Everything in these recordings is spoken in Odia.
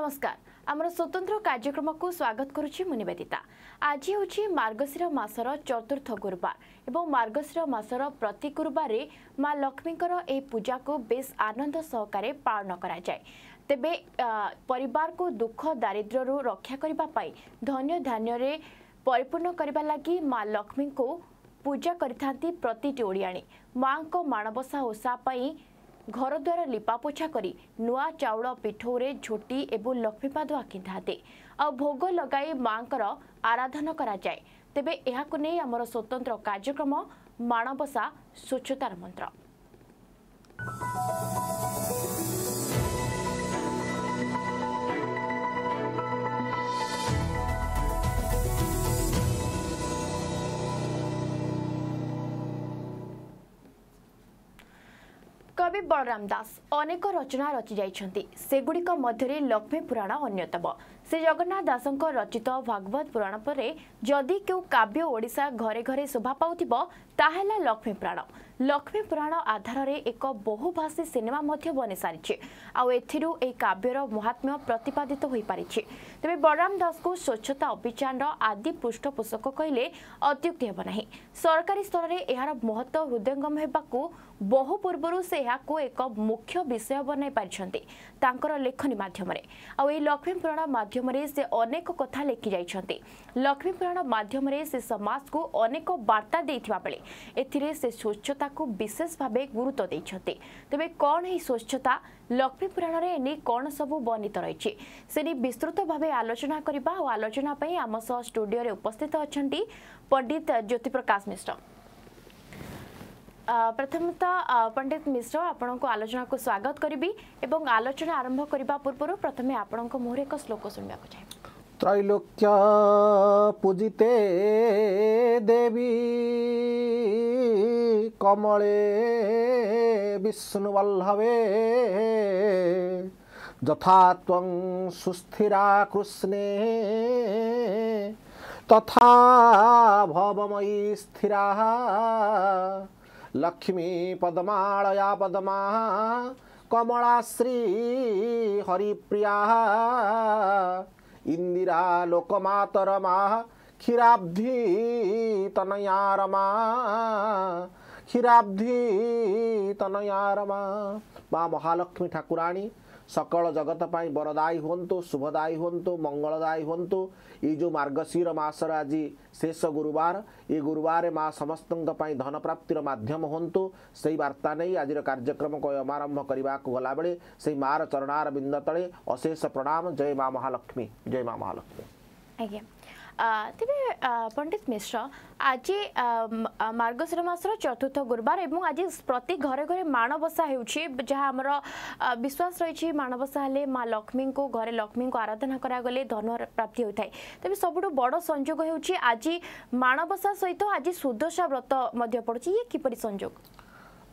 নমস্কার আমার স্বতন্ত্র কার্যক্রমক স্বাগত করুছি মু নিবেদিতা আজ হচ্ছে মার্গশির মাসর চতুর্থ গুরুবার এবং মার্গশির মাসর প্রতি গুরুবারে মা লক্ষ্মীঙ্কর এই পূজাকু বেশ আনন্দ সহকারে পালন করা যায় তেবে পরিবারকু দুঃখ দারিদ্ররু রক্ষা করিবা পাই ধন্য ধান্যরে পরিপূর্ণ করিবা লাগি মা লক্ষ্মীঙ্কু পূজা করিথাନ୍ତି ପ୍ରତିଟି ଓଡ଼ିଆଣୀ ମାଆଙ୍କ ମାଣବସା ଓଷା ପାଇଁ ଘରଦ୍ୱାର ଲିପାପୋଛା କରି ନୂଆ ଚାଉଳ ପିଠଉରେ ଝୋଟି ଏବଂ ଲକ୍ଷ୍ମୀପାଦ ଆଙ୍କିଥାନ୍ତି ଆଉ ଭୋଗ ଲଗାଇ ମାଙ୍କର ଆରାଧନା କରାଯାଏ ତେବେ ଏହାକୁ ନେଇ ଆମର ସ୍ୱତନ୍ତ୍ର କାର୍ଯ୍ୟକ୍ରମ ମାଣବସା ସ୍ୱଚ୍ଛତାର ମନ୍ତ୍ର Thank you. କବି ବଳରାମ ଦାସ ଅନେକ ରଚନା ରଚିଯାଇଛନ୍ତି ସେଗୁଡ଼ିକ ମଧ୍ୟରେ ଲକ୍ଷ୍ମୀ ପୁରାଣ ଅନ୍ୟତମ ଶ୍ରୀ ଜଗନ୍ନାଥ ଦାସଙ୍କ ରଚିତ ଭାଗବତ ପୁରାଣ ପରେ ଯଦି କେଉଁ କାବ୍ୟ ଓଡ଼ିଶା ଘରେ ଘରେ ଶୋଭା ପାଉଥିବ ତାହେଲା ଲକ୍ଷ୍ମୀ ପୁରାଣ ଲକ୍ଷ୍ମୀ ପୁରାଣ ଆଧାରରେ ଏକ ବହୁଭାଷୀ ସିନେମା ମଧ୍ୟ ବନିସାରିଛି ଆଉ ଏଥିରୁ ଏହି କାବ୍ୟର ମହାତ୍ମ୍ୟ ପ୍ରତିପାଦିତ ହୋଇପାରିଛି ତେବେ ବଳରାମ ଦାସଙ୍କୁ ସ୍ୱଚ୍ଛତା ଅଭିଯାନର ଆଦି ପୃଷ୍ଠପୋଷକ କହିଲେ ଅତ୍ୟୁକ୍ତି ହେବ ନାହିଁ ସରକାରୀ ସ୍ତରରେ ଏହାର ମହତ୍ତ୍ୱ ହୃଦୟଙ୍ଗମ ହେବାକୁ ବହୁ ପୂର୍ବରୁ ସେ ଏହାକୁ ଏକ ମୁଖ୍ୟ ବିଷୟ ବନାଇ ପାରିଛନ୍ତି ତାଙ୍କର ଲେଖନୀ ମାଧ୍ୟମରେ ଆଉ ଏହି ଲକ୍ଷ୍ମୀ ପୁରାଣ ମାଧ୍ୟମରେ ସେ ଅନେକ କଥା ଲେଖି ଯାଇଛନ୍ତି ଲକ୍ଷ୍ମୀ ପୁରାଣ ଅଭିଯାନ ମାଧ୍ୟମରେ ସେ ସମାଜକୁ ଅନେକ ବାର୍ତ୍ତା ଦେଇଥିବା ବେଳେ ଏଥିରେ ସେ ସ୍ୱଚ୍ଛତାକୁ ବିଶେଷ ଭାବେ ଗୁରୁତ୍ୱ ଦେଇଛନ୍ତି ତେବେ କ'ଣ ଏହି ସ୍ୱଚ୍ଛତା ଲକ୍ଷ୍ମୀପୁରାଣରେ ଏନେଇ କ'ଣ ସବୁ ବର୍ଣ୍ଣିତ ରହିଛି ସେ ନେଇ ବିସ୍ତୃତ ଭାବେ ଆଲୋଚନା କରିବା ଆଉ ଆଲୋଚନା ପାଇଁ ଆମ ସହ ଷ୍ଟୁଡିଓରେ ଉପସ୍ଥିତ ଅଛନ୍ତି ପଣ୍ଡିତ ଜ୍ୟୋତିପ୍ରକାଶ ମିଶ୍ର ପ୍ରଥମତଃ ପଣ୍ଡିତ ମିଶ୍ର ଆପଣଙ୍କୁ ଆଲୋଚନାକୁ ସ୍ୱାଗତ କରିବି ଏବଂ ଆଲୋଚନା ଆରମ୍ଭ କରିବା ପୂର୍ବରୁ ପ୍ରଥମେ ଆପଣଙ୍କ ମୁହଁରେ ଏକ ଶ୍ଳୋକ ଶୁଣିବାକୁ ଚାହିଁବି ত্ৰৈলোক্য়া পূজিতে দেৱী কমলে বিষ্ণুবল্লভে যথা ত্বং সুস্থিৰা কৃষ্ণে তথা ভৱময়ী স্থিৰা লক্ষ্মী পদ্মালয়া পদ্মা কমলা হৰিপ্ৰিয়া इन्दिरा लोकमातरमा खिराब्धी तनयारमा खिराब्धी तनयारमा मा महालक्ष्मी ठाकुरानी सकल जगत जगतपू बरदी हुन्ु शुभदय हुन्ु मङ्गलयी हुँ यी जो मर्गशिर मास र आज शेष गुरुवार ए गुरुवार मा समस्तै धन प्राप्तिर माध्यम हुन्ु सही वार्ता नै आज कार्यक्रमकोम्भ गरेको गलाब र चरणार बिन्दतले अशेष प्रणाम जय महालक्ष्मी जय माहालक्ष्मी महालक्ष्मी ତେବେ ପଣ୍ଡିତ ମିଶ୍ର ଆଜି ମାର୍ଗଶୀର ମାସର ଚତୁର୍ଥ ଗୁରୁବାର ଏବଂ ଆଜି ପ୍ରତି ଘରେ ଘରେ ମାଣବସା ହେଉଛି ଯାହା ଆମର ବିଶ୍ୱାସ ରହିଛି ମାଣବସା ହେଲେ ମା ଲକ୍ଷ୍ମୀଙ୍କୁ ଘରେ ଲକ୍ଷ୍ମୀଙ୍କୁ ଆରାଧନା କରାଗଲେ ଧନ ପ୍ରାପ୍ତି ହୋଇଥାଏ ତେବେ ସବୁଠୁ ବଡ଼ ସଂଯୋଗ ହେଉଛି ଆଜି ମାଣବସା ସହିତ ଆଜି ସୁଦଶା ବ୍ରତ ମଧ୍ୟ ପଡ଼ୁଛି ଇଏ କିପରି ସଂଯୋଗ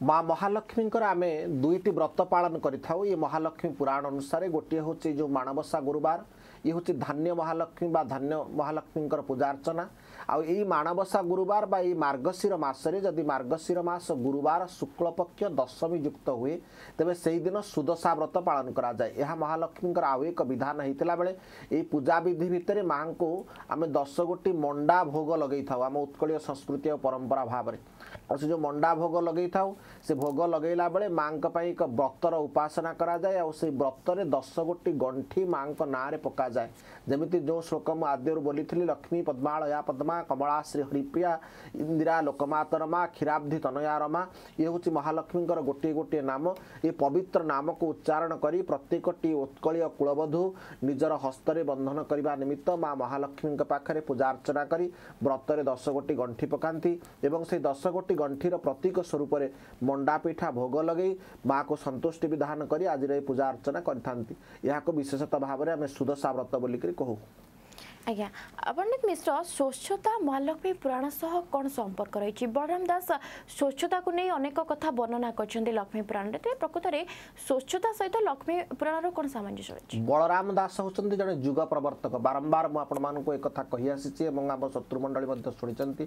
ମା ମହାଲକ୍ଷ୍ମୀଙ୍କର ଆମେ ଦୁଇଟି ବ୍ରତ ପାଳନ କରିଥାଉ ଏ ମହାଲକ୍ଷ୍ମୀ ପୁରାଣ ଅନୁସାରେ ଗୋଟିଏ ହେଉଛି ଯେଉଁ ମାଣବସା ଗୁରୁବାର ଇଏ ହେଉଛି ଧାନ୍ୟ ମହାଲକ୍ଷ୍ମୀ ବା ଧାନ୍ୟ ମହାଲକ୍ଷ୍ମୀଙ୍କର ପୂଜାର୍ଚ୍ଚନା ଆଉ ଏଇ ମାଣବସା ଗୁରୁବାର ବା ଏଇ ମାର୍ଗଶିର ମାସରେ ଯଦି ମାର୍ଗଶିର ମାସ ଗୁରୁବାର ଶୁକ୍ଳପକ୍ଷ ଦଶମୀ ଯୁକ୍ତ ହୁଏ ତେବେ ସେହିଦିନ ସୁଦଶା ବ୍ରତ ପାଳନ କରାଯାଏ ଏହା ମହାଲକ୍ଷ୍ମୀଙ୍କର ଆଉ ଏକ ବିଧାନ ହେଇଥିଲା ବେଳେ ଏହି ପୂଜାବିଧି ଭିତରେ ମାଙ୍କୁ ଆମେ ଦଶ ଗୋଟି ମଣ୍ଡା ଭୋଗ ଲଗେଇଥାଉ ଆମ ଉତ୍କଳୀୟ ସଂସ୍କୃତି ଆଉ ପରମ୍ପରା ଭାବରେ ଆଉ ସେ ଯେଉଁ ମଣ୍ଡା ଭୋଗ ଲଗେଇଥାଉ ସେ ଭୋଗ ଲଗେଇଲା ବେଳେ ମାଙ୍କ ପାଇଁ ଏକ ବ୍ରତର ଉପାସନା କରାଯାଏ ଆଉ ସେହି ବ୍ରତରେ ଦଶ ଗୋଟି ଗଣ୍ଠି ମାଙ୍କ ନାଁରେ ପକାଯାଏ ଯେମିତି ଯେଉଁ ଶ୍ଳୋକ ମୁଁ ଆଦ୍ୟରୁ ବୋଲିଥିଲି ଲକ୍ଷ୍ମୀ ପଦ୍ମାଳୟା ପଦ୍ମା ରମା କମଳା ଶ୍ରୀ ହରିପ୍ରିୟା ଇନ୍ଦିରା ଲୋକମାତରମା କ୍ଷୀରାବ୍ଧି ତନୟା ରମା ଇଏ ହେଉଛି ମହାଲକ୍ଷ୍ମୀଙ୍କର ଗୋଟିଏ ଗୋଟିଏ ନାମ ଏ ପବିତ୍ର ନାମକୁ ଉଚ୍ଚାରଣ କରି ପ୍ରତ୍ୟେକଟି ଉତ୍କଳୀୟ କୁଳବଧୁ ନିଜର ହସ୍ତରେ ବନ୍ଧନ କରିବା ନିମିତ୍ତ ମା ମହାଲକ୍ଷ୍ମୀଙ୍କ ପାଖରେ ପୂଜାର୍ଚ୍ଚନା କରି ବ୍ରତରେ ଦଶ ଗୋଟି ଗଣ୍ଠି ପକାନ୍ତି ଏବଂ ସେହି ଦଶ ଗୋଟି ଗଣ୍ଠିର ପ୍ରତୀକ ସ୍ୱରୂପରେ ମଣ୍ଡା ପିଠା ଭୋଗ ଲଗାଇ ମା'କୁ ସନ୍ତୁଷ୍ଟି ବିଧାନ କରି ଆଜିର ଏହି ପୂଜା ଅର୍ଚ୍ଚନା କରିଥାନ୍ତି ଏହାକୁ ବିଶେଷତଃ ଭାବରେ ଆମେ ସୁଦଶା ବ୍ରତ ବୋଲିକରି କହୁ आज अपण्डित मिश्र स्वच्छता महालक्षी पुराण सह कम्पर्क रह स्वच्छता वर्णना पुराण प्रकृतले स्वच्छता सहित लक्ष्मी पुराण बलरमे जुग प्रवर्तक बारम्बार म आपथासिम शत्रु मण्डली शुनि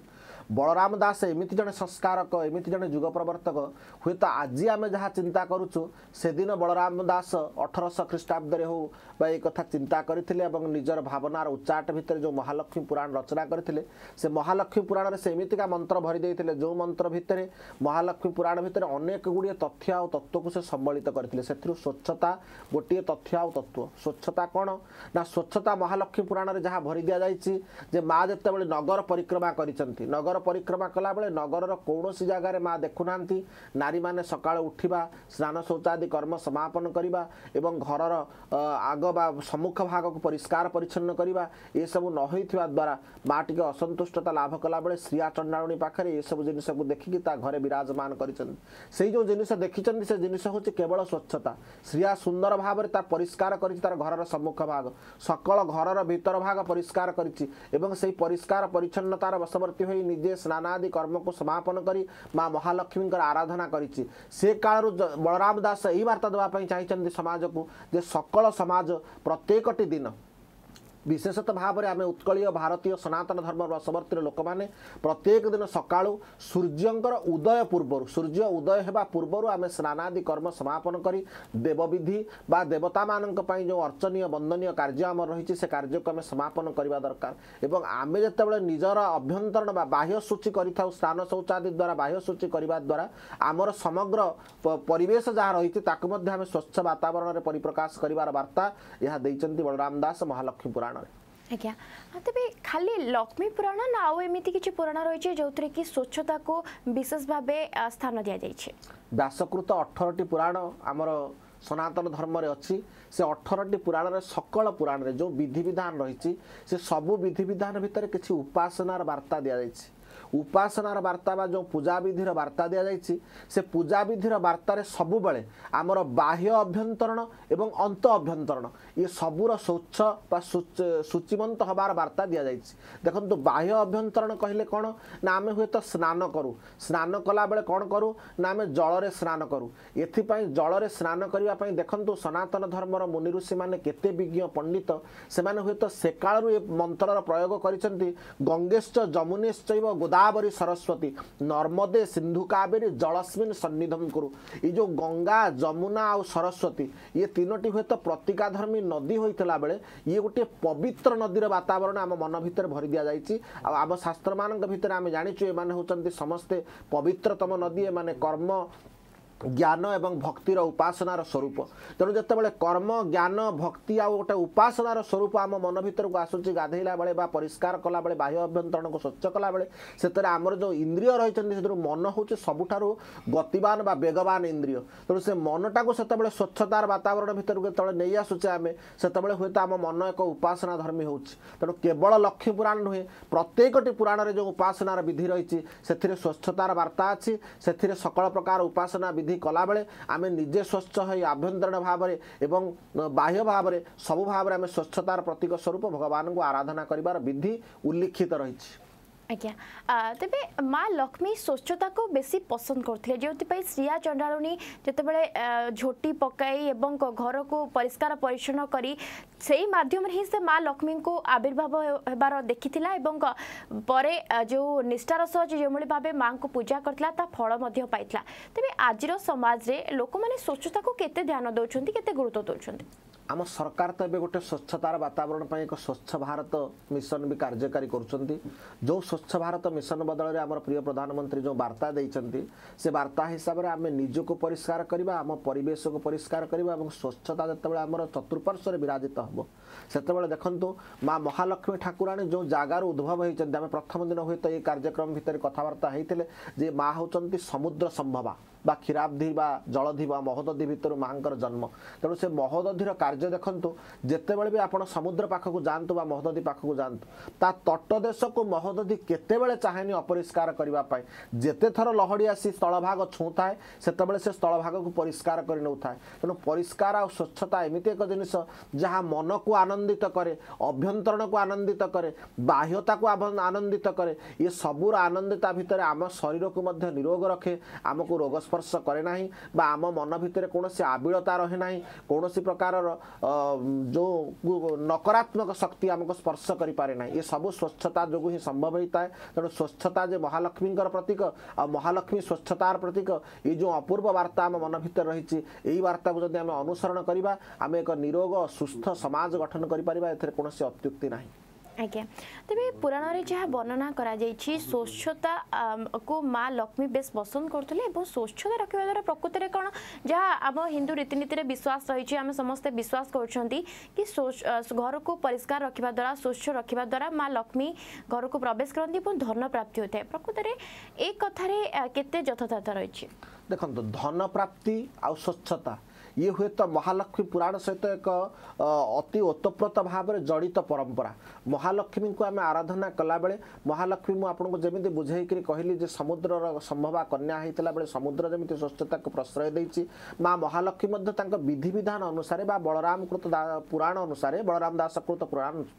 बलरम दास एमिजे संस्कारक एम जन जुग प्रवर्तक हेतो आज आम जहाँ चिन्ता बलरम दास अठर श्रीष्टाब्दले हौ एजर भावनार उच्चाट ଆଠ ଭିତରେ ଯେଉଁ ମହାଲକ୍ଷ୍ମୀ ପୁରାଣ ରଚନା କରିଥିଲେ ସେ ମହାଲକ୍ଷ୍ମୀ ପୁରାଣରେ ସେ ଏମିତିକା ମନ୍ତ୍ର ଭରି ଦେଇଥିଲେ ଯେଉଁ ମନ୍ତ୍ର ଭିତରେ ମହାଲକ୍ଷ୍ମୀ ପୁରାଣ ଭିତରେ ଅନେକ ଗୁଡ଼ିଏ ତଥ୍ୟ ଆଉ ତତ୍ତ୍ୱକୁ ସେ ସମ୍ବଳିତ କରିଥିଲେ ସେଥିରୁ ସ୍ୱଚ୍ଛତା ଗୋଟିଏ ତଥ୍ୟ ଆଉ ତତ୍ତ୍ୱ ସ୍ୱଚ୍ଛତା କ'ଣ ନା ସ୍ୱଚ୍ଛତା ମହାଲକ୍ଷ୍ମୀ ପୁରାଣରେ ଯାହା ଭରି ଦିଆଯାଇଛି ଯେ ମା' ଯେତେବେଳେ ନଗର ପରିକ୍ରମା କରିଛନ୍ତି ନଗର ପରିକ୍ରମା କଲାବେଳେ ନଗରର କୌଣସି ଜାଗାରେ ମା' ଦେଖୁନାହାନ୍ତି ନାରୀମାନେ ସକାଳୁ ଉଠିବା ସ୍ନାନ ଶୌଚ ଆଦି କର୍ମ ସମାପନ କରିବା ଏବଂ ଘରର ଆଗ ବା ସମ୍ମୁଖ ଭାଗକୁ ପରିଷ୍କାର ପରିଚ୍ଛନ୍ନ କରିବା ये सब द्वारा एसबु नहुनेद्वारा मासन्तुष्टता लाभ कलाब श्रिया चण्डाली पाखेर एसबु जिसक देखि घर विराजमान गरिन्छ जिस देखिन्छ जिनिस हौ केवल स्वच्छता श्रिया सुन्दर भावर ता परिष्कार गरिमुख भाग सकल घर भितर भाग परिष्कार गरिछ परिष्कार परिचन्नतार वशवर्ती आदि कर्म को समापन गरि मा महालक्षीको आराधना बलराम दास यही वार्ता समाज को जे सकल समाज प्रत्येक दिन ବିଶେଷତଃ ଭାବରେ ଆମେ ଉତ୍କଳୀୟ ଭାରତୀୟ ସନାତନ ଧର୍ମ ବସବର୍ତ୍ତୀର ଲୋକମାନେ ପ୍ରତ୍ୟେକ ଦିନ ସକାଳୁ ସୂର୍ଯ୍ୟଙ୍କର ଉଦୟ ପୂର୍ବରୁ ସୂର୍ଯ୍ୟ ଉଦୟ ହେବା ପୂର୍ବରୁ ଆମେ ସ୍ନାନାଦି କର୍ମ ସମାପନ କରି ଦେବବିଧି ବା ଦେବତାମାନଙ୍କ ପାଇଁ ଯେଉଁ ଅର୍ଚ୍ଚନୀୟ ବନ୍ଦନୀୟ କାର୍ଯ୍ୟ ଆମର ରହିଛି ସେ କାର୍ଯ୍ୟକୁ ଆମେ ସମାପନ କରିବା ଦରକାର ଏବଂ ଆମେ ଯେତେବେଳେ ନିଜର ଅଭ୍ୟନ୍ତରୀଣ ବା ବାହ୍ୟ ସୂଚୀ କରିଥାଉ ସ୍ନାନ ଶୌଚାଦି ଦ୍ୱାରା ବାହ୍ୟ ସୂଚୀ କରିବା ଦ୍ୱାରା ଆମର ସମଗ୍ର ପରିବେଶ ଯାହା ରହିଛି ତାକୁ ମଧ୍ୟ ଆମେ ସ୍ୱଚ୍ଛ ବାତାବରଣରେ ପରିପ୍ରକାଶ କରିବାର ବାର୍ତ୍ତା ଏହା ଦେଇଛନ୍ତି ବଳରାମ ଦାସ ମହାଲକ୍ଷ୍ମୀପୁରା ପୁରାଣରେ ଆଜ୍ଞା ତେବେ ଖାଲି ଲକ୍ଷ୍ମୀ ପୁରାଣ ନା ଆଉ ଏମିତି କିଛି ପୁରାଣ ରହିଛି ଯେଉଁଥିରେ କି ସ୍ୱଚ୍ଛତାକୁ ବିଶେଷ ଭାବେ ସ୍ଥାନ ଦିଆଯାଇଛି ବ୍ୟାସକୃତ ଅଠରଟି ପୁରାଣ ଆମର ସନାତନ ଧର୍ମରେ ଅଛି ସେ ଅଠରଟି ପୁରାଣରେ ସକଳ ପୁରାଣରେ ଯେଉଁ ବିଧିବିଧାନ ରହିଛି ସେ ସବୁ ବିଧିବିଧାନ ଭିତରେ କିଛି ଉପାସନାର ବାର୍ତ୍ତା ଦିଆଯାଇଛି ଉପାସନାର ବାର୍ତ୍ତା ବା ଯେଉଁ ପୂଜାବିଧିର ବାର୍ତ୍ତା ଦିଆଯାଇଛି ସେ ପୂଜାବିଧିର ବାର୍ତ୍ତାରେ ସବୁବେଳେ ଆମର ବାହ୍ୟ ଅଭ୍ୟନ୍ତରୀଣ ଏବଂ ଅନ୍ତ ଅଭ୍ୟନ୍ତରଣ ଇଏ ସବୁର ସ୍ୱଚ୍ଛ ବା ସୂଚୀମନ୍ତ ହେବାର ବାର୍ତ୍ତା ଦିଆଯାଇଛି ଦେଖନ୍ତୁ ବାହ୍ୟ ଅଭ୍ୟନ୍ତରୀଣ କହିଲେ କ'ଣ ନା ଆମେ ହୁଏତ ସ୍ନାନ କରୁ ସ୍ନାନ କଲାବେଳେ କ'ଣ କରୁ ନା ଆମେ ଜଳରେ ସ୍ନାନ କରୁ ଏଥିପାଇଁ ଜଳରେ ସ୍ନାନ କରିବା ପାଇଁ ଦେଖନ୍ତୁ ସନାତନ ଧର୍ମର ମୁନି ଋଷିମାନେ କେତେ ବିଜ୍ଞ ପଣ୍ଡିତ ସେମାନେ ହୁଏତ ସେକାଳରୁ ଏ ମନ୍ତ୍ରର ପ୍ରୟୋଗ କରିଛନ୍ତି ଗଙ୍ଗେଶ୍ଚ ଯମୁନେଶ୍ଚ ଗୋଦା गोदावरी सरस्वती नर्मदे सिंधु कावेरी जलस्मिन सन्निधम कुरु ये जो गंगा जमुना और सरस्वती ये तीनोटी हुए तो प्रतिकाधर्मी नदी होता बेले ये गोटे पवित्र नदीर वातावरण आम मन भितर भरी दि जाइए आम शास्त्र मान भितर आम जाचु एम होती समस्ते पवित्रतम नदी एम कर्म ଜ୍ଞାନ ଏବଂ ଭକ୍ତିର ଉପାସନାର ସ୍ୱରୂପ ତେଣୁ ଯେତେବେଳେ କର୍ମ ଜ୍ଞାନ ଭକ୍ତି ଆଉ ଗୋଟେ ଉପାସନାର ସ୍ୱରୂପ ଆମ ମନ ଭିତରକୁ ଆସୁଛି ଗାଧେଇଲା ବେଳେ ବା ପରିଷ୍କାର କଲାବେଳେ ବାହ୍ୟ ଅଭ୍ୟନ୍ତରଣକୁ ସ୍ୱଚ୍ଛ କଲାବେଳେ ସେଥିରେ ଆମର ଯେଉଁ ଇନ୍ଦ୍ରିୟ ରହିଛନ୍ତି ସେଥିରୁ ମନ ହେଉଛି ସବୁଠାରୁ ଗତିବାନ ବା ବେଗବାନ ଇନ୍ଦ୍ରିୟ ତେଣୁ ସେ ମନଟାକୁ ସେତେବେଳେ ସ୍ୱଚ୍ଛତାର ବାତାବରଣ ଭିତରକୁ ଯେତେବେଳେ ନେଇ ଆସୁଛେ ଆମେ ସେତେବେଳେ ହୁଏତ ଆମ ମନ ଏକ ଉପାସନା ଧର୍ମୀ ହେଉଛି ତେଣୁ କେବଳ ଲକ୍ଷ୍ମୀ ପୁରାଣ ନୁହେଁ ପ୍ରତ୍ୟେକଟି ପୁରାଣରେ ଯେଉଁ ଉପାସନାର ବିଧି ରହିଛି ସେଥିରେ ସ୍ୱଚ୍ଛତାର ବାର୍ତ୍ତା ଅଛି ସେଥିରେ ସକଳ ପ୍ରକାର ଉପାସନା ବିଧି ବିଧି କଲାବେଳେ ଆମେ ନିଜେ ସ୍ୱଚ୍ଛ ହୋଇ ଆଭ୍ୟନ୍ତରୀଣ ଭାବରେ ଏବଂ ବାହ୍ୟ ଭାବରେ ସବୁ ଭାବରେ ଆମେ ସ୍ୱଚ୍ଛତାର ପ୍ରତୀକ ସ୍ୱରୂପ ଭଗବାନଙ୍କୁ ଆରାଧନା କରିବାର ବିଧି ଉଲ୍ଲିଖିତ ରହିଛି আজ্ঞা তবে মা লক্ষ্মী স্বচ্ছতাকে বেশি পছন্দ করলে যেপাই শ্রিয়া চণ্ডালুণী যেতবে ঝোটি পকাই এবং ঘরক পরিষ্কার পরিচ্ছন্ন করে সেই মাধ্যমে হি সে মা লক্ষ্মী আবির্ভাব হবার দেখি এবং পরে যে নিষ্ঠার সহ যেভাবে ভাবে মা পূজা করে তা ফল পাই তবে আজির সমাজে লোক মানে স্বচ্ছতাকে কেতে ধ্যান দৌঁচ কেতে গুরুত্ব দৌঁচ ଆମ ସରକାର ତ ଏବେ ଗୋଟେ ସ୍ୱଚ୍ଛତାର ବାତାବରଣ ପାଇଁ ଏକ ସ୍ୱଚ୍ଛ ଭାରତ ମିଶନ ବି କାର୍ଯ୍ୟକାରୀ କରୁଛନ୍ତି ଯେଉଁ ସ୍ୱଚ୍ଛ ଭାରତ ମିଶନ ବଦଳରେ ଆମର ପ୍ରିୟ ପ୍ରଧାନମନ୍ତ୍ରୀ ଯେଉଁ ବାର୍ତ୍ତା ଦେଇଛନ୍ତି ସେ ବାର୍ତ୍ତା ହିସାବରେ ଆମେ ନିଜକୁ ପରିଷ୍କାର କରିବା ଆମ ପରିବେଶକୁ ପରିଷ୍କାର କରିବା ଏବଂ ସ୍ୱଚ୍ଛତା ଯେତେବେଳେ ଆମର ଚତୁଃପାର୍ଶ୍ୱରେ ବିରାଜିତ ହେବ ସେତେବେଳେ ଦେଖନ୍ତୁ ମାଆ ମହାଲକ୍ଷ୍ମୀ ଠାକୁରାଣୀ ଯେଉଁ ଜାଗାରୁ ଉଦ୍ଭବ ହୋଇଛନ୍ତି ଆମେ ପ୍ରଥମ ଦିନ ହୁଏତ ଏଇ କାର୍ଯ୍ୟକ୍ରମ ଭିତରେ କଥାବାର୍ତ୍ତା ହେଇଥିଲେ ଯେ ମାଆ ହେଉଛନ୍ତି ସମୁଦ୍ର ସମ୍ଭବା বা କ୍ଷୀରାବ୍ଧି ବା ଜଳଧି ବା ମହୋଦଧି ଭିତରୁ ମାଆଙ୍କର ଜନ୍ମ ତେଣୁ ସେ ମହୋଦଧିର କାର୍ଯ୍ୟ ଦେଖନ୍ତୁ ଯେତେବେଳେ ବି ଆପଣ ସମୁଦ୍ର ପାଖକୁ ଯାଆନ୍ତୁ ବା ମହୋଦଧି ପାଖକୁ ଯାଆନ୍ତୁ ତା ତଟ ଦେଶକୁ ମହୋଦଧି କେତେବେଳେ ଚାହେଁନି ଅପରିଷ୍କାର କରିବା ପାଇଁ ଯେତେ ଥର ଲହଡ଼ି ଆସି ସ୍ଥଳଭାଗ ଛୁଉଁଥାଏ ସେତେବେଳେ ସେ ସ୍ଥଳଭାଗକୁ ପରିଷ୍କାର କରି ନେଉଥାଏ ତେଣୁ ପରିଷ୍କାର ଆଉ ସ୍ୱଚ୍ଛତା ଏମିତି ଏକ ଜିନିଷ ଯାହା ମନକୁ ଆନନ୍ଦିତ କରେ ଅଭ୍ୟନ୍ତରଣକୁ ଆନନ୍ଦିତ କରେ ବାହ୍ୟତାକୁ ଆନନ୍ଦିତ କରେ ଏ ସବୁର ଆନନ୍ଦିତା ଭିତରେ ଆମ ଶରୀରକୁ ମଧ୍ୟ ନିରୋଗ ରଖେ ଆମକୁ ରୋଗ ସଂସ୍ପର୍ଶ କରେ ନାହିଁ ବା ଆମ ମନ ଭିତରେ କୌଣସି ଆବିଳତା ରହେ ନାହିଁ କୌଣସି ପ୍ରକାରର ଯେଉଁ ନକାରାତ୍ମକ ଶକ୍ତି ଆମକୁ ସ୍ପର୍ଶ କରିପାରେ ନାହିଁ ଏସବୁ ସ୍ୱଚ୍ଛତା ଯୋଗୁଁ ହିଁ ସମ୍ଭବ ହୋଇଥାଏ ତେଣୁ ସ୍ୱଚ୍ଛତା ଯେ ମହାଲକ୍ଷ୍ମୀଙ୍କର ପ୍ରତୀକ ଆଉ ମହାଲକ୍ଷ୍ମୀ ସ୍ୱଚ୍ଛତାର ପ୍ରତୀକ ଏଇ ଯେଉଁ ଅପୂର୍ବ ବାର୍ତ୍ତା ଆମ ମନ ଭିତରେ ରହିଛି ଏହି ବାର୍ତ୍ତାକୁ ଯଦି ଆମେ ଅନୁସରଣ କରିବା ଆମେ ଏକ ନିରୋଗ ସୁସ୍ଥ ସମାଜ ଗଠନ କରିପାରିବା ଏଥିରେ କୌଣସି ଅତ୍ୟୁକ୍ତି ନାହିଁ ଆଜ୍ଞା ତେବେ ପୁରାଣରେ ଯାହା ବର୍ଣ୍ଣନା କରାଯାଇଛି ସ୍ୱଚ୍ଛତାକୁ ମା ଲକ୍ଷ୍ମୀ ବେଶ୍ ପସନ୍ଦ କରୁଥିଲେ ଏବଂ ସ୍ୱଚ୍ଛତା ରଖିବା ଦ୍ୱାରା ପ୍ରକୃତିରେ କ'ଣ ଯାହା ଆମ ହିନ୍ଦୁ ରୀତିନୀତିରେ ବିଶ୍ୱାସ ରହିଛି ଆମେ ସମସ୍ତେ ବିଶ୍ୱାସ କରୁଛନ୍ତି କି ଘରକୁ ପରିଷ୍କାର ରଖିବା ଦ୍ୱାରା ସ୍ୱଚ୍ଛ ରଖିବା ଦ୍ୱାରା ମା ଲକ୍ଷ୍ମୀ ଘରକୁ ପ୍ରବେଶ କରନ୍ତି ଏବଂ ଧନ ପ୍ରାପ୍ତି ହୋଇଥାଏ ପ୍ରକୃତରେ ଏ କଥାରେ କେତେ ଯଥାର୍ଥତା ରହିଛି ଦେଖନ୍ତୁ ଧନ ପ୍ରାପ୍ତି ଆଉ ସ୍ୱଚ୍ଛତା ଇଏ ହୁଏତ ମହାଲକ୍ଷ୍ମୀ ପୁରାଣ ସହିତ ଏକ ଅତି ଓତପ୍ରୋତ ଭାବରେ ଜଡ଼ିତ ପରମ୍ପରା ମହାଲକ୍ଷ୍ମୀଙ୍କୁ ଆମେ ଆରାଧନା କଲାବେଳେ ମହାଲକ୍ଷ୍ମୀ ମୁଁ ଆପଣଙ୍କୁ ଯେମିତି ବୁଝେଇକିରି କହିଲି ଯେ ସମୁଦ୍ରର ସମ୍ଭବା କନ୍ୟା ହେଇଥିଲା ବେଳେ ସମୁଦ୍ର ଯେମିତି ସ୍ୱଚ୍ଛତାକୁ ପ୍ରଶ୍ରୟ ଦେଇଛି ମା ମହାଲକ୍ଷ୍ମୀ ମଧ୍ୟ ତାଙ୍କ ବିଧିବିଧାନ ଅନୁସାରେ ବା ବଳରାମ କୃତ ପୁରାଣ ଅନୁସାରେ ବଳରାମ ଦାସ କୃତ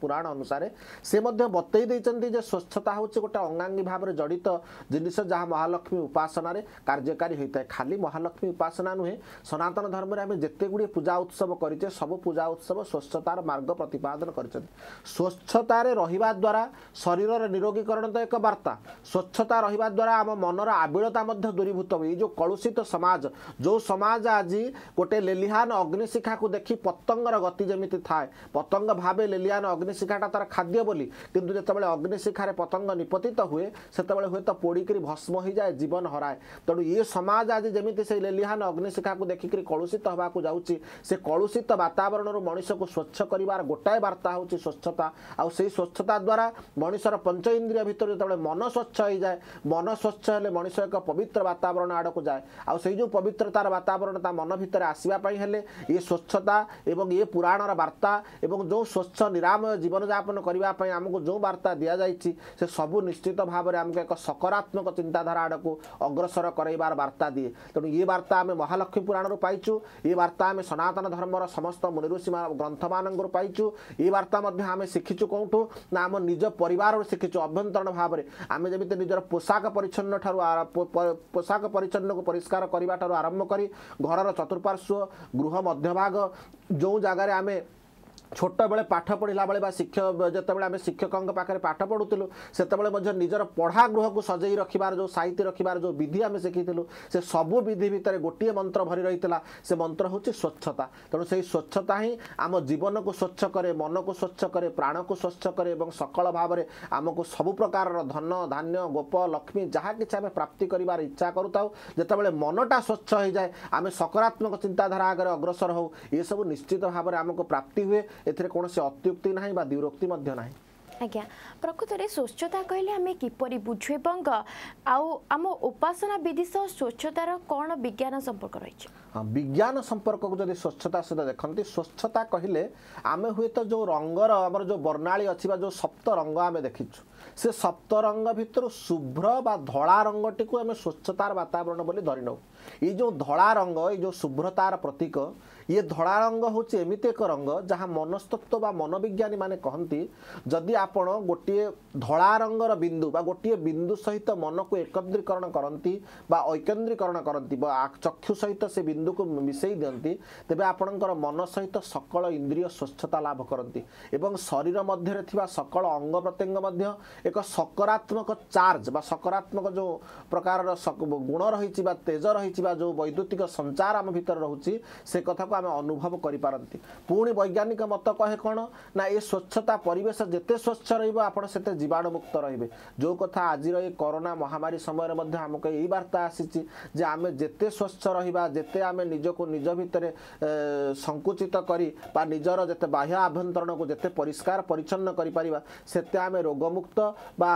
ପୁରାଣ ଅନୁସାରେ ସେ ମଧ୍ୟ ବତେଇ ଦେଇଛନ୍ତି ଯେ ସ୍ୱଚ୍ଛତା ହେଉଛି ଗୋଟେ ଅଙ୍ଗାଙ୍ଗୀ ଭାବରେ ଜଡ଼ିତ ଜିନିଷ ଯାହା ମହାଲକ୍ଷ୍ମୀ ଉପାସନାରେ କାର୍ଯ୍ୟକାରୀ ହୋଇଥାଏ ଖାଲି ମହାଲକ୍ଷ୍ମୀ ଉପାସନା ନୁହେଁ ସନାତନ ଧର୍ମରେ আমি যেতে গুড়ি পূজা উৎসব করিছে সব পূজা উৎসব স্বচ্ছতার মার্গ প্রতিপাদন করেছেন স্বচ্ছতার রহবা দ্বারা শরীরের নিরোগীকরণ তো এক বার্তা স্বচ্ছতা রহবা দ্বারা আম মনর আবিড়তা মধ্য দূরীভূত হুয়ে এই যে কলুষিত সমাজ যে সমাজ আজি গোটে লেলিহান অগ্নিশিখাকে দেখি পতঙ্গর গতি যেমিতি থাকে পতঙ্গ ভাবে লেলিহান অগ্নিশিখাটা তার খাদ্য বলি কিন্তু যেতবে অগ্নিশিখারে পতঙ্গ নিপতিত হুয়ে সেতবে হুয়েত পোড়িকি ভস্ম হয়ে যায় জীবন হরায় তেমন ইয়ে সমাজ আজি যেমিতি সেই লেলিহান অগ্নিশিখাকে দেখিকি কলুষিত ହେବାକୁ ଯାଉଛି ସେ କଳୁଷିତ ବାତାବରଣରୁ ମଣିଷକୁ ସ୍ୱଚ୍ଛ କରିବାର ଗୋଟାଏ ବାର୍ତ୍ତା ହେଉଛି ସ୍ୱଚ୍ଛତା ଆଉ ସେଇ ସ୍ୱଚ୍ଛତା ଦ୍ୱାରା ମଣିଷର ପଞ୍ଚ ଇନ୍ଦ୍ରିୟ ଭିତରେ ଯେତେବେଳେ ମନ ସ୍ୱଚ୍ଛ ହେଇଯାଏ ମନ ସ୍ୱଚ୍ଛ ହେଲେ ମଣିଷ ଏକ ପବିତ୍ର ବାତାବରଣ ଆଡ଼କୁ ଯାଏ ଆଉ ସେଇ ଯେଉଁ ପବିତ୍ରତାର ବାତାବରଣ ତା ମନ ଭିତରେ ଆସିବା ପାଇଁ ହେଲେ ଏ ସ୍ୱଚ୍ଛତା ଏବଂ ଏ ପୁରାଣର ବାର୍ତ୍ତା ଏବଂ ଯେଉଁ ସ୍ୱଚ୍ଛ ନିରାମୟ ଜୀବନଯାପନ କରିବା ପାଇଁ ଆମକୁ ଯେଉଁ ବାର୍ତ୍ତା ଦିଆଯାଇଛି ସେ ସବୁ ନିଶ୍ଚିତ ଭାବରେ ଆମକୁ ଏକ ସକାରାତ୍ମକ ଚିନ୍ତାଧାରା ଆଡ଼କୁ ଅଗ୍ରସର କରାଇବାର ବାର୍ତ୍ତା ଦିଏ ତେଣୁ ଇଏ ବାର୍ତ୍ତା ଆମେ ମହାଲକ୍ଷ୍ମୀ ପୁରାଣରୁ ପାଇଛୁ यी वार्ता अनि सनातन धर्म र समस्त मुनिषी ग्रन्थ मु पाछु यी वार्तामाउँठु आम निज परिवार सिक्छु अभ्यन्तरण भावर आमे जमिज पोषाक परिचन्न ठु पोषाक परिचन्नको परिष्कारको ठुम्भी घर र चतुपर्श्व गृह मध्यभाग जो जग्गा आमे ଛୋଟବେଳେ ପାଠ ପଢ଼ିଲା ବେଳେ ବା ଶିକ୍ଷକ ଯେତେବେଳେ ଆମେ ଶିକ୍ଷକଙ୍କ ପାଖରେ ପାଠ ପଢ଼ୁଥିଲୁ ସେତେବେଳେ ମଧ୍ୟ ନିଜର ପଢ଼ା ଗୃହକୁ ସଜେଇ ରଖିବାର ଯେଉଁ ସାହିତ୍ୟ ରଖିବାର ଯେଉଁ ବିଧି ଆମେ ଶିଖିଥିଲୁ ସେ ସବୁ ବିଧି ଭିତରେ ଗୋଟିଏ ମନ୍ତ୍ର ଭରି ରହିଥିଲା ସେ ମନ୍ତ୍ର ହେଉଛି ସ୍ୱଚ୍ଛତା ତେଣୁ ସେହି ସ୍ୱଚ୍ଛତା ହିଁ ଆମ ଜୀବନକୁ ସ୍ୱଚ୍ଛ କରେ ମନକୁ ସ୍ୱଚ୍ଛ କରେ ପ୍ରାଣକୁ ସ୍ୱଚ୍ଛ କରେ ଏବଂ ସକଳ ଭାବରେ ଆମକୁ ସବୁ ପ୍ରକାରର ଧନ ଧାନ୍ୟ ଗୋପ ଲକ୍ଷ୍ମୀ ଯାହା କିଛି ଆମେ ପ୍ରାପ୍ତି କରିବାର ଇଚ୍ଛା କରୁଥାଉ ଯେତେବେଳେ ମନଟା ସ୍ୱଚ୍ଛ ହୋଇଯାଏ ଆମେ ସକାରାତ୍ମକ ଚିନ୍ତାଧାରା ଆଗରେ ଅଗ୍ରସର ହେଉ ଏସବୁ ନିଶ୍ଚିତ ଭାବରେ ଆମକୁ ପ୍ରାପ୍ତି ହୁଏ ଏଥିରେ କୌଣସି ଅତ୍ୟୁକ୍ତି ନାହିଁ ବା ଦୁରୋକ୍ତି ମଧ୍ୟ ନାହିଁ ଆଜ୍ଞା ପ୍ରକୃତରେ ସ୍ୱଚ୍ଛତା କହିଲେ ଆମେ କିପରି ବୁଝୁ ଏବଂ ଆଉ ଆମ ଉପାସନା ବିଧି ସହ ସ୍ୱଚ୍ଛତାର କ'ଣ ବିଜ୍ଞାନ ସମ୍ପର୍କ ରହିଛି ହଁ ବିଜ୍ଞାନ ସମ୍ପର୍କକୁ ଯଦି ସ୍ୱଚ୍ଛତା ସହିତ ଦେଖନ୍ତି ସ୍ୱଚ୍ଛତା କହିଲେ ଆମେ ହୁଏତ ଯେଉଁ ରଙ୍ଗର ଆମର ଯେଉଁ ବର୍ଣ୍ଣାଳୀ ଅଛି ବା ଯେଉଁ ସପ୍ତ ରଙ୍ଗ ଆମେ ଦେଖିଛୁ ସେ ସପ୍ତ ରଙ୍ଗ ଭିତରୁ ଶୁଭ୍ର ବା ଧଳା ରଙ୍ଗଟିକୁ ଆମେ ସ୍ୱଚ୍ଛତାର ବାତାବରଣ ବୋଲି ଧରିନେଉ ଏଇ ଯେଉଁ ଧଳା ରଙ୍ଗ ଏଇ ଯେଉଁ ଶୁଭ୍ରତାର ପ୍ରତୀକ ଇଏ ଧଳା ରଙ୍ଗ ହେଉଛି ଏମିତି ଏକ ରଙ୍ଗ ଯାହା ମନସ୍ତତ୍ଵ ବା ମନବିଜ୍ଞାନୀମାନେ କହନ୍ତି ଯଦି ଆପଣ ଗୋଟିଏ ଧଳା ରଙ୍ଗର ବିନ୍ଦୁ ବା ଗୋଟିଏ ବିନ୍ଦୁ ସହିତ ମନକୁ ଏକତ୍ରୀକରଣ କରନ୍ତି ବା ଐକେନ୍ଦ୍ରୀକରଣ କରନ୍ତି ବା ଚକ୍ଷୁ ସହିତ ସେ ବିନ୍ଦୁକୁ ମିଶାଇ ଦିଅନ୍ତି ତେବେ ଆପଣଙ୍କର ମନ ସହିତ ସକଳ ଇନ୍ଦ୍ରିୟ ସ୍ୱଚ୍ଛତା ଲାଭ କରନ୍ତି ଏବଂ ଶରୀର ମଧ୍ୟରେ ଥିବା ସକଳ ଅଙ୍ଗ ପ୍ରତ୍ୟଙ୍ଗ ମଧ୍ୟ ଏକ ସକାରାତ୍ମକ ଚାର୍ଜ ବା ସକାରାତ୍ମକ ଯେଉଁ ପ୍ରକାରର ଗୁଣ ରହିଛି ବା ତେଜ ରହିଛି ବା ଯେଉଁ ବୈଦ୍ୟୁତିକ ସଞ୍ଚାର ଆମ ଭିତରେ ରହୁଛି ସେ କଥାକୁ ଆମେ ଅନୁଭବ କରିପାରନ୍ତି ପୁଣି ବୈଜ୍ଞାନିକ ମତ କହେ କ'ଣ ନା ଏ ସ୍ୱଚ୍ଛତା ପରିବେଶ ଯେତେ ସ୍ୱଚ୍ଛ ରହିବ ଆପଣ ସେତେ ଜୀବାଣୁମୁକ୍ତ ରହିବେ ଯେଉଁ କଥା ଆଜିର ଏଇ କରୋନା ମହାମାରୀ ସମୟରେ ମଧ୍ୟ ଆମକୁ ଏଇ ବାର୍ତ୍ତା ଆସିଛି ଯେ ଆମେ ଯେତେ ସ୍ୱଚ୍ଛ ରହିବା ଯେତେ ଆମେ ନିଜକୁ ନିଜ ଭିତରେ ସଙ୍କୁଚିତ କରି ବା ନିଜର ଯେତେ ବାହ୍ୟ ଆଭ୍ୟନ୍ତରଣକୁ ଯେତେ ପରିଷ୍କାର ପରିଚ୍ଛନ୍ନ କରିପାରିବା ସେତେ ଆମେ ରୋଗମୁକ୍ତ ବା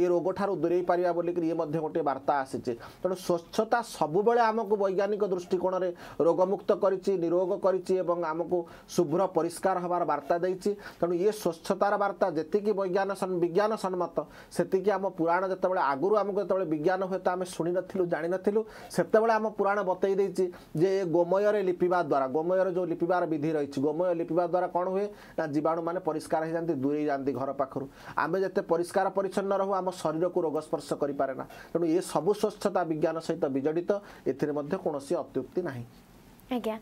ଏ ରୋଗଠାରୁ ଦୂରେଇ ପାରିବା ବୋଲିକରି ଇଏ ମଧ୍ୟ ଗୋଟିଏ ବାର୍ତ୍ତା ଆସିଛି ତେଣୁ ସ୍ୱଚ୍ଛତା ସବୁବେଳେ ଆମକୁ ବୈଜ୍ଞାନିକ ଦୃଷ୍ଟିକୋଣରେ ରୋଗମୁକ୍ତ କରିଛି କରିଛି ନିରୋଗ କରିଛି ଏବଂ ଆମକୁ ଶୁଭ୍ର ପରିଷ୍କାର ହେବାର ବାର୍ତ୍ତା ଦେଇଛି ତେଣୁ ଇଏ ସ୍ୱଚ୍ଛତାର ବାର୍ତ୍ତା ଯେତିକି ବୈଜ୍ଞାନ ବିଜ୍ଞାନ ସମ୍ମତ ସେତିକି ଆମ ପୁରାଣ ଯେତେବେଳେ ଆଗରୁ ଆମକୁ ଯେତେବେଳେ ବିଜ୍ଞାନ ହୁଏତ ଆମେ ଶୁଣିନଥିଲୁ ଜାଣିନଥିଲୁ ସେତେବେଳେ ଆମ ପୁରାଣ ବତେଇ ଦେଇଛି ଯେ ଏ ଗୋମୟରେ ଲିପିବା ଦ୍ୱାରା ଗୋମୟରେ ଯେଉଁ ଲିପିବାର ବିଧି ରହିଛି ଗୋମୟ ଲିପିବା ଦ୍ୱାରା କ'ଣ ହୁଏ ନା ଜୀବାଣୁମାନେ ପରିଷ୍କାର ହୋଇଯାଆନ୍ତି ଦୂରେଇ ଯାଆନ୍ତି ଘର ପାଖରୁ ଆମେ ଯେତେ ପରିଷ୍କାର ପରିଚ୍ଛନ୍ନ ରହୁ ଆମ ଶରୀରକୁ ରୋଗ ସ୍ପର୍ଶ କରିପାରେ ନା ତେଣୁ ଏ ସବୁ ସ୍ୱଚ୍ଛତା ବିଜ୍ଞାନ ସହିତ ବିଜଡ଼ିତ ଏଥିରେ ମଧ୍ୟ କୌଣସି ଅତ୍ୟୁକ୍ତି ନାହିଁ ଆଜ୍ଞା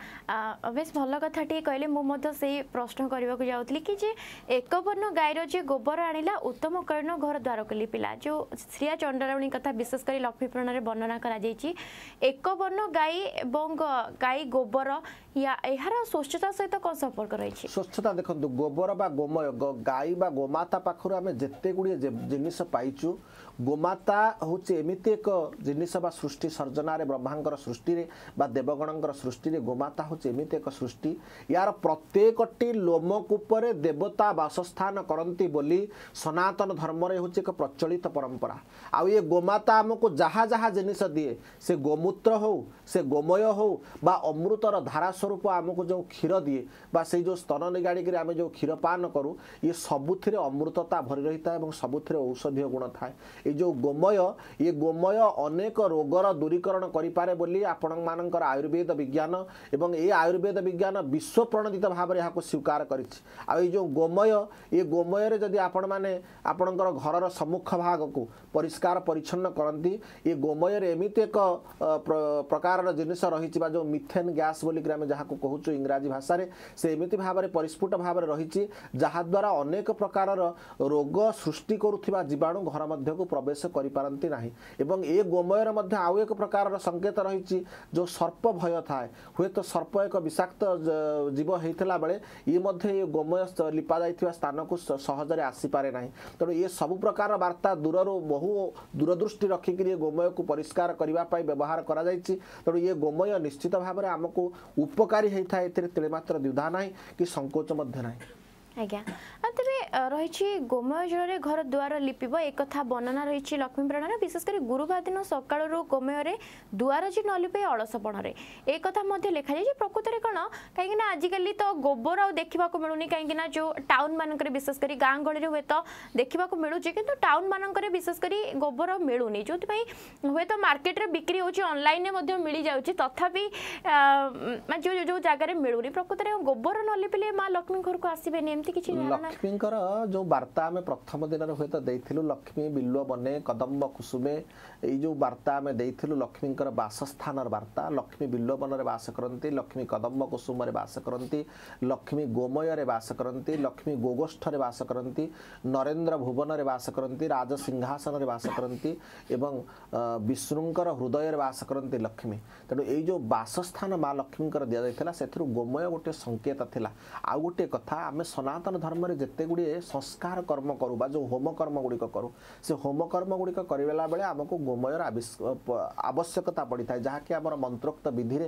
ବେଶ ଭଲ କଥା ଟିକେ କହିଲେ ମୁଁ ମଧ୍ୟ ସେଇ ପ୍ରଶ୍ନ କରିବାକୁ ଯାଉଥିଲି କି ଯେ ଏକବର୍ଣ୍ଣ ଗାଈର ଯିଏ ଗୋବର ଆଣିଲା ଉତ୍ତମ କରଣ ଘର ଦ୍ୱାରକୁ ଲିପିଲା ଯେଉଁ ଶ୍ରିୟା ଚଣ୍ଡରାଉଣୀ କଥା ବିଶେଷ କରି ଲକ୍ଷ୍ମୀପୂରଣରେ ବର୍ଣ୍ଣନା କରାଯାଇଛି ଏକବର୍ଣ୍ଣ ଗାଈ ଏବଂ ଗାଈ ଗୋବର ଏହାର ସ୍ୱଚ୍ଛତା ସହିତ କ'ଣ ସମ୍ପର୍କ ରହିଛି ସ୍ୱଚ୍ଛତା ଦେଖନ୍ତୁ ଗୋବର ବା ଗୋମୟ ଗାଈ ବା ଗୋମାତା ପାଖରୁ ଆମେ ଯେତେ ଗୁଡ଼ିଏ ଜିନିଷ ପାଇଛୁ ଗୋମାତା ହେଉଛି ଏମିତି ଏକ ଜିନିଷ ବା ସୃଷ୍ଟି ସର୍ଜନାରେ ବ୍ରହ୍ମାଙ୍କର ସୃଷ୍ଟିରେ ବା ଦେବଗଣଙ୍କର ସୃଷ୍ଟିରେ ଗୋମାତା ହେଉଛି ଏମିତି ଏକ ସୃଷ୍ଟି ଏହାର ପ୍ରତ୍ୟେକଟି ଲୋମକୂପରେ ଦେବତା ବାସସ୍ଥାନ କରନ୍ତି ବୋଲି ସନାତନ ଧର୍ମରେ ହେଉଛି ଏକ ପ୍ରଚଳିତ ପରମ୍ପରା ଆଉ ଏ ଗୋମାତା ଆମକୁ ଯାହା ଯାହା ଜିନିଷ ଦିଏ ସେ ଗୋମୂତ୍ର ହେଉ ସେ ଗୋମୟ ହେଉ ବା ଅମୃତର ଧାରା ସ୍ୱରୂପ ଆମକୁ ଯେଉଁ କ୍ଷୀର ଦିଏ ବା ସେଇ ଯେଉଁ ସ୍ତନ ନିଗାଡ଼ିକରି ଆମେ ଯେଉଁ କ୍ଷୀର ପାନ କରୁ ଇଏ ସବୁଥିରେ ଅମୃତତା ଭରି ରହିଥାଏ ଏବଂ ସବୁଥିରେ ଔଷଧୀୟ ଗୁଣ ଥାଏ ଏ ଯେଉଁ ଗୋମୟ ଏ ଗୋମୟ ଅନେକ ରୋଗର ଦୂରୀକରଣ କରିପାରେ ବୋଲି ଆପଣମାନଙ୍କର ଆୟୁର୍ବେଦ ବିଜ୍ଞାନ ଏବଂ ଏ ଆୟୁର୍ବେଦ ବିଜ୍ଞାନ ବିଶ୍ୱ ପ୍ରଣୋଦିତ ଭାବରେ ଏହାକୁ ସ୍ୱୀକାର କରିଛି ଆଉ ଏଇ ଯେଉଁ ଗୋମୟ ଏ ଗୋମୟରେ ଯଦି ଆପଣମାନେ ଆପଣଙ୍କର ଘରର ସମ୍ମୁଖ ଭାଗକୁ ପରିଷ୍କାର ପରିଚ୍ଛନ୍ନ କରନ୍ତି ଏ ଗୋମୟରେ ଏମିତି ଏକ ପ୍ରକାରର ଜିନିଷ ରହିଛି ବା ଯେଉଁ ମିଥେନ୍ ଗ୍ୟାସ୍ ବୋଲିକି ଆମେ ଯାହାକୁ କହୁଛୁ ଇଂରାଜୀ ଭାଷାରେ ସେ ଏମିତି ଭାବରେ ପରିସ୍ଫୁଟ ଭାବରେ ରହିଛି ଯାହାଦ୍ୱାରା ଅନେକ ପ୍ରକାରର ରୋଗ ସୃଷ୍ଟି କରୁଥିବା ଜୀବାଣୁ ଘର ମଧ୍ୟକୁ ପ୍ରବେଶ କରିପାରନ୍ତି ନାହିଁ ଏବଂ ଏ ଗୋମୟର ମଧ୍ୟ ଆଉ ଏକ ପ୍ରକାରର ସଙ୍କେତ ରହିଛି ଯେଉଁ ସର୍ପ ଭୟ ଥାଏ ହୁଏତ ସର୍ପ ଏକ ବିଷାକ୍ତ ଜୀବ ହେଇଥିଲା ବେଳେ ଇଏ ମଧ୍ୟ ଏ ଗୋମୟ ଲିପାଯାଇଥିବା ସ୍ଥାନକୁ ସହଜରେ ଆସିପାରେ ନାହିଁ ତେଣୁ ଏ ସବୁ ପ୍ରକାର ବାର୍ତ୍ତା ଦୂରରୁ ବହୁ ଦୂରଦୃଷ୍ଟି ରଖିକିରି ଏ ଗୋମୟକୁ ପରିଷ୍କାର କରିବା ପାଇଁ ବ୍ୟବହାର କରାଯାଇଛି ତେଣୁ ଇଏ ଗୋମୟ ନିଶ୍ଚିତ ଭାବରେ ଆମକୁ ଉପକାରୀ ହେଇଥାଏ ଏଥିରେ ତେଳେ ମାତ୍ର ଦ୍ୱିଧା ନାହିଁ କି ସଙ୍କୋଚ ମଧ୍ୟ ନାହିଁ ଆଜ୍ଞା ଆଉ ତେବେ ରହିଛି ଗୋମୟ ଜଳରେ ଘର ଦୁଆର ଲିପିବ ଏକଥା ବର୍ଣ୍ଣନା ରହିଛି ଲକ୍ଷ୍ମୀ ପ୍ରାଣରେ ବିଶେଷ କରି ଗୁରୁବାର ଦିନ ସକାଳରୁ ଗୋମୟରେ ଦୁଆର ଯେ ନ ଲିପେ ଅଳସପଣରେ ଏ କଥା ମଧ୍ୟ ଲେଖାଯାଇଛି ପ୍ରକୃତରେ କ'ଣ କାହିଁକିନା ଆଜିକାଲି ତ ଗୋବର ଆଉ ଦେଖିବାକୁ ମିଳୁନି କାହିଁକିନା ଯେଉଁ ଟାଉନ୍ ମାନଙ୍କରେ ବିଶେଷ କରି ଗାଁ ଗହଳିରେ ହୁଏତ ଦେଖିବାକୁ ମିଳୁଛି କିନ୍ତୁ ଟାଉନ୍ ମାନଙ୍କରେ ବିଶେଷ କରି ଗୋବର ମିଳୁନି ଯେଉଁଥିପାଇଁ ହୁଏତ ମାର୍କେଟରେ ବିକ୍ରି ହେଉଛି ଅନଲାଇନ୍ରେ ମଧ୍ୟ ମିଳିଯାଉଛି ତଥାପି ଯେଉଁ ଯେଉଁ ଜାଗାରେ ମିଳୁନି ପ୍ରକୃତରେ ଗୋବର ନ ଲିପିଲେ ମା ଲକ୍ଷ୍ମୀ ଘରକୁ ଆସିବେନି ଏମିତି କିଛି ଲକ୍ଷ୍ମୀଙ୍କର ଯେଉଁ ବାର୍ତ୍ତା ଆମେ ପ୍ରଥମ ଦିନରେ ହୁଏତ ଦେଇଥିଲୁ ଲକ୍ଷ୍ମୀ ବିଲୁଅ ବନେ କଦମ୍ବ କୁସୁମେ ଏଇ ଯେଉଁ ବାର୍ତ୍ତା ଆମେ ଦେଇଥିଲୁ ଲକ୍ଷ୍ମୀଙ୍କର ବାସସ୍ଥାନର ବାର୍ତ୍ତା ଲକ୍ଷ୍ମୀ ବିଲୋବନରେ ବାସ କରନ୍ତି ଲକ୍ଷ୍ମୀ କଦମ୍ବ କୁସୁମରେ ବାସ କରନ୍ତି ଲକ୍ଷ୍ମୀ ଗୋମୟରେ ବାସ କରନ୍ତି ଲକ୍ଷ୍ମୀ ଗୋଗୋଷ୍ଠରେ ବାସ କରନ୍ତି ନରେନ୍ଦ୍ର ଭୁବନରେ ବାସ କରନ୍ତି ରାଜସିଂହାସନରେ ବାସ କରନ୍ତି ଏବଂ ବିଷ୍ଣୁଙ୍କର ହୃଦୟରେ ବାସ କରନ୍ତି ଲକ୍ଷ୍ମୀ ତେଣୁ ଏଇ ଯେଉଁ ବାସସ୍ଥାନ ମା ଲକ୍ଷ୍ମୀଙ୍କର ଦିଆଯାଇଥିଲା ସେଥିରୁ ଗୋମୟ ଗୋଟିଏ ସଙ୍କେତ ଥିଲା ଆଉ ଗୋଟିଏ କଥା ଆମେ ସନାତନ ଧର୍ମରେ ଯେତେ ଗୁଡ଼ିଏ ସଂସ୍କାର କର୍ମ କରୁ ବା ଯେଉଁ ହୋମକର୍ମ ଗୁଡ଼ିକ କରୁ ସେ ହୋମକର୍ମ ଗୁଡ଼ିକ କରିବା ବେଳେ ଆମକୁ ଗୋମୟର ଆବଶ୍ୟକତା ପଡ଼ିଥାଏ ଯାହାକି ଆମର ମନ୍ତ୍ରୋକ୍ତ ବିଧିରେ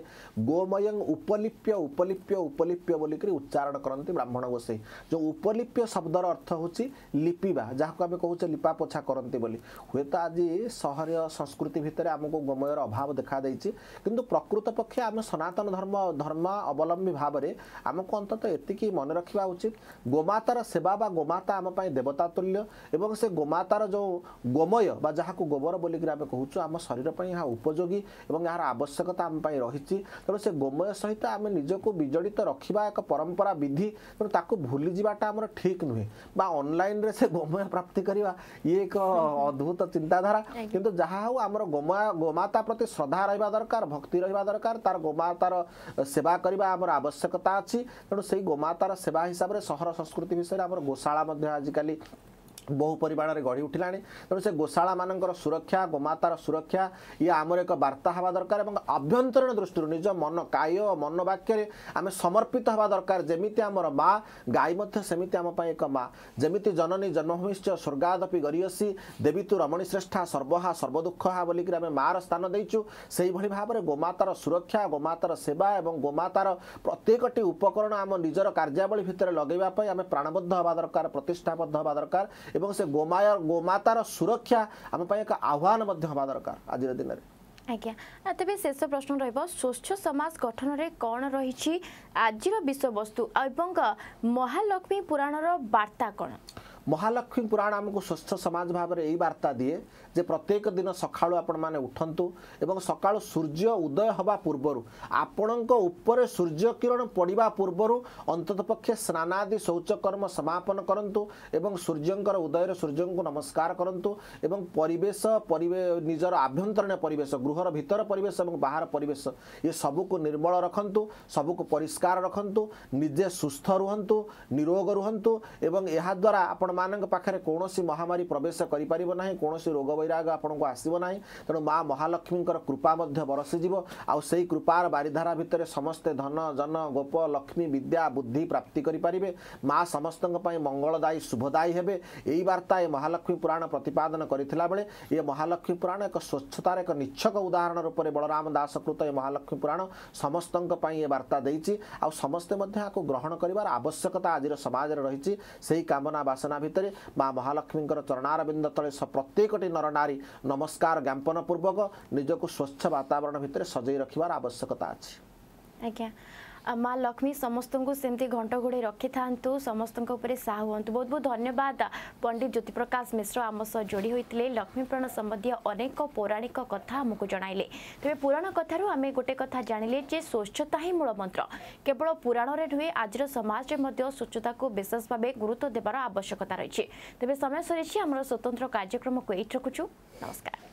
ଗୋମୟଂ ଉପଲିପ୍ୟ ଉପଲିପ୍ୟ ଉପଲିପ୍ୟ ବୋଲିକରି ଉଚ୍ଚାରଣ କରନ୍ତି ବ୍ରାହ୍ମଣ ଗୋସେଇ ଯେଉଁ ଉପଲିପ୍ୟ ଶବ୍ଦର ଅର୍ଥ ହେଉଛି ଲିପିବା ଯାହାକୁ ଆମେ କହୁଛେ ଲିପା ପୋଛା କରନ୍ତି ବୋଲି ହୁଏତ ଆଜି ସହରୀୟ ସଂସ୍କୃତି ଭିତରେ ଆମକୁ ଗୋମୟର ଅଭାବ ଦେଖାଦେଇଛି କିନ୍ତୁ ପ୍ରକୃତ ପକ୍ଷେ ଆମେ ସନାତନ ଧର୍ମ ଧର୍ମ ଅବଲମ୍ବୀ ଭାବରେ ଆମକୁ ଅନ୍ତତଃ ଏତିକି ମନେ ରଖିବା ଉଚିତ ଗୋମାତାର ସେବା ବା ଗୋମାତା ଆମ ପାଇଁ ଦେବତା ତୁଲ୍ୟ ଏବଂ ସେ ଗୋମାତାର ଯେଉଁ ଗୋମୟ ବା ଯାହାକୁ ଗୋବର ବୋଲିକରି ଆମେ କହୁଛୁ ଆମ ଶରୀର ପାଇଁ ଏହା ଉପଯୋଗୀ ଏବଂ ଏହାର ଆବଶ୍ୟକତା ଆମ ପାଇଁ ରହିଛି ତେଣୁ ସେ ଗୋମୟ ସହିତ ଆମେ ନିଜକୁ ବିଜଡ଼ିତ ରଖିବା ଏକ ପରମ୍ପରା ବିଧି ତେଣୁ ତାକୁ ଭୁଲିଯିବାଟା ଆମର ଠିକ୍ ନୁହେଁ ବା ଅନଲାଇନ୍ରେ ସେ ଗୋମୟ ପ୍ରାପ୍ତି କରିବା ଇଏ ଏକ ଅଦ୍ଭୁତ ଚିନ୍ତାଧାରା କିନ୍ତୁ ଯାହା ହେଉ ଆମର ଗୋମା ଗୋମାତା ପ୍ରତି ଶ୍ରଦ୍ଧା ରହିବା ଦରକାର ଭକ୍ତି ରହିବା ଦରକାର ତାର ଗୋମାତାର ସେବା କରିବା ଆମର ଆବଶ୍ୟକତା ଅଛି ତେଣୁ ସେଇ ଗୋମାତାର ସେବା ହିସାବରେ ସହର ସଂସ୍କୃତି ବିଷୟରେ ଆମର ଗୋଶାଳା ମଧ୍ୟ ଆଜିକାଲି ବହୁ ପରିମାଣରେ ଗଢ଼ି ଉଠିଲାଣି ତେଣୁ ସେ ଗୋଶାଳାମାନଙ୍କର ସୁରକ୍ଷା ଗୋମାତାର ସୁରକ୍ଷା ଇଏ ଆମର ଏକ ବାର୍ତ୍ତା ହେବା ଦରକାର ଏବଂ ଆଭ୍ୟନ୍ତରୀଣ ଦୃଷ୍ଟିରୁ ନିଜ ମନ କାୟ ମନ ବାକ୍ୟରେ ଆମେ ସମର୍ପିତ ହେବା ଦରକାର ଯେମିତି ଆମର ମା ଗାଈ ମଧ୍ୟ ସେମିତି ଆମ ପାଇଁ ଏକ ମା ଯେମିତି ଜନନୀ ଜନ୍ମଭୂମିଶ୍ଚ ସ୍ୱର୍ଗାଦପି ଗରିଅସି ଦେବୀ ତୁ ରମଣୀ ଶ୍ରେଷ୍ଠା ସର୍ବହା ସର୍ବଦୁଃଖ ହା ବୋଲିକିରି ଆମେ ମାଆର ସ୍ଥାନ ଦେଇଛୁ ସେହିଭଳି ଭାବରେ ଗୋମାତାର ସୁରକ୍ଷା ଗୋମାତାର ସେବା ଏବଂ ଗୋମାତାର ପ୍ରତ୍ୟେକଟି ଉପକରଣ ଆମ ନିଜର କାର୍ଯ୍ୟାବଳୀ ଭିତରେ ଲଗେଇବା ପାଇଁ ଆମେ ପ୍ରାଣବଦ୍ଧ ହେବା ଦରକାର ପ୍ରତିଷ୍ଠାବଦ୍ଧ ହେବା ଦରକାର ଏବଂ ସେ ଗୋମାୟା ଗୋମାତାର ସୁରକ୍ଷା ଆମ ପାଇଁ ଏକ ଆହ୍ୱାନ ମଧ୍ୟ ହେବା ଦରକାର ଆଜିର ଦିନରେ ଆଜ୍ଞା ତେବେ ଶେଷ ପ୍ରଶ୍ନ ରହିବ ସ୍ୱଚ୍ଛ ସମାଜ ଗଠନରେ କ'ଣ ରହିଛି ଆଜିର ବିଷୟବସ୍ତୁ ଏବଂ ମହାଲକ୍ଷ୍ମୀ ପୁରାଣର ବାର୍ତ୍ତା କ'ଣ ମହାଲକ୍ଷ୍ମୀ ପୁରାଣ ଆମକୁ ସ୍ୱଚ୍ଛ ସମାଜ ଭାବରେ ଏହି ବାର୍ତ୍ତା ଦିଏ ଯେ ପ୍ରତ୍ୟେକ ଦିନ ସକାଳୁ ଆପଣମାନେ ଉଠନ୍ତୁ ଏବଂ ସକାଳୁ ସୂର୍ଯ୍ୟ ଉଦୟ ହେବା ପୂର୍ବରୁ ଆପଣଙ୍କ ଉପରେ ସୂର୍ଯ୍ୟ କିରଣ ପଡ଼ିବା ପୂର୍ବରୁ ଅନ୍ତତଃପକ୍ଷେ ସ୍ନାନାଦି ଶୌଚକର୍ମ ସମାପନ କରନ୍ତୁ ଏବଂ ସୂର୍ଯ୍ୟଙ୍କର ଉଦୟରେ ସୂର୍ଯ୍ୟଙ୍କୁ ନମସ୍କାର କରନ୍ତୁ ଏବଂ ପରିବେଶ ନିଜର ଆଭ୍ୟନ୍ତରୀଣ ପରିବେଶ ଗୃହର ଭିତର ପରିବେଶ ଏବଂ ବାହାର ପରିବେଶ ଏ ସବୁକୁ ନିର୍ମଳ ରଖନ୍ତୁ ସବୁକୁ ପରିଷ୍କାର ରଖନ୍ତୁ ନିଜେ ସୁସ୍ଥ ରୁହନ୍ତୁ ନିରୋଗ ରୁହନ୍ତୁ ଏବଂ ଏହାଦ୍ୱାରା ଆପଣ ଆପଣମାନଙ୍କ ପାଖରେ କୌଣସି ମହାମାରୀ ପ୍ରବେଶ କରିପାରିବ ନାହିଁ କୌଣସି ରୋଗ ବୈରାଗ ଆପଣଙ୍କୁ ଆସିବ ନାହିଁ ତେଣୁ ମା ମହାଲକ୍ଷ୍ମୀଙ୍କର କୃପା ମଧ୍ୟ ବରସିଯିବ ଆଉ ସେହି କୃପାର ବାରିଧାରା ଭିତରେ ସମସ୍ତେ ଧନ ଜନ ଗୋପ ଲକ୍ଷ୍ମୀ ବିଦ୍ୟା ବୁଦ୍ଧି ପ୍ରାପ୍ତି କରିପାରିବେ ମା ସମସ୍ତଙ୍କ ପାଇଁ ମଙ୍ଗଳଦାୟୀ ଶୁଭଦାୟୀ ହେବେ ଏହି ବାର୍ତ୍ତା ଏ ମହାଲକ୍ଷ୍ମୀ ପୁରାଣ ପ୍ରତିପାଦନ କରିଥିଲା ବେଳେ ଏ ମହାଲକ୍ଷ୍ମୀ ପୁରାଣ ଏକ ସ୍ୱଚ୍ଛତାର ଏକ ନିଚ୍ଛକ ଉଦାହରଣ ରୂପରେ ବଳରାମ ଦାସକୃତ ଏ ମହାଲକ୍ଷ୍ମୀ ପୁରାଣ ସମସ୍ତଙ୍କ ପାଇଁ ଏ ବାର୍ତ୍ତା ଦେଇଛି ଆଉ ସମସ୍ତେ ମଧ୍ୟ ଏହାକୁ ଗ୍ରହଣ କରିବାର ଆବଶ୍ୟକତା ଆଜିର ସମାଜରେ ରହିଛି ସେହି କାମନା ବାସନା ଭିତରେ ମା ମହାଲକ୍ଷ୍ମୀଙ୍କର ଚରଣାରବିନ୍ଦ ତଳେ ପ୍ରତ୍ୟେକଟି ନରନାରୀ ନମସ୍କାର ଜ୍ଞାପନ ପୂର୍ବକ ନିଜକୁ ସ୍ୱଚ୍ଛ ବାତାବରଣ ଭିତରେ ସଜେଇ ରଖିବାର ଆବଶ୍ୟକତା ଅଛି ଆଜ୍ଞା ମା ଲକ୍ଷ୍ମୀ ସମସ୍ତଙ୍କୁ ସେମିତି ଘଣ୍ଟ ଘୋଡ଼ାଇ ରଖିଥାନ୍ତୁ ସମସ୍ତଙ୍କ ଉପରେ ସା ହୁଅନ୍ତୁ ବହୁତ ବହୁତ ଧନ୍ୟବାଦ ପଣ୍ଡିତ ଜ୍ୟୋତିପ୍ରକାଶ ମିଶ୍ର ଆମ ସହ ଯୋଡ଼ି ହୋଇଥିଲେ ଲକ୍ଷ୍ମୀ ପୁରାଣ ସମ୍ବନ୍ଧୀୟ ଅନେକ ପୌରାଣିକ କଥା ଆମକୁ ଜଣାଇଲେ ତେବେ ପୁରାଣ କଥାରୁ ଆମେ ଗୋଟେ କଥା ଜାଣିଲେ ଯେ ସ୍ୱଚ୍ଛତା ହିଁ ମୂଳ ମନ୍ତ୍ର କେବଳ ପୁରାଣରେ ନୁହେଁ ଆଜିର ସମାଜରେ ମଧ୍ୟ ସ୍ୱଚ୍ଛତାକୁ ବିଶେଷ ଭାବେ ଗୁରୁତ୍ୱ ଦେବାର ଆବଶ୍ୟକତା ରହିଛି ତେବେ ସମୟ ସରିଛି ଆମର ସ୍ୱତନ୍ତ୍ର କାର୍ଯ୍ୟକ୍ରମକୁ ଏଇଠି ରଖୁଛୁ ନମସ୍କାର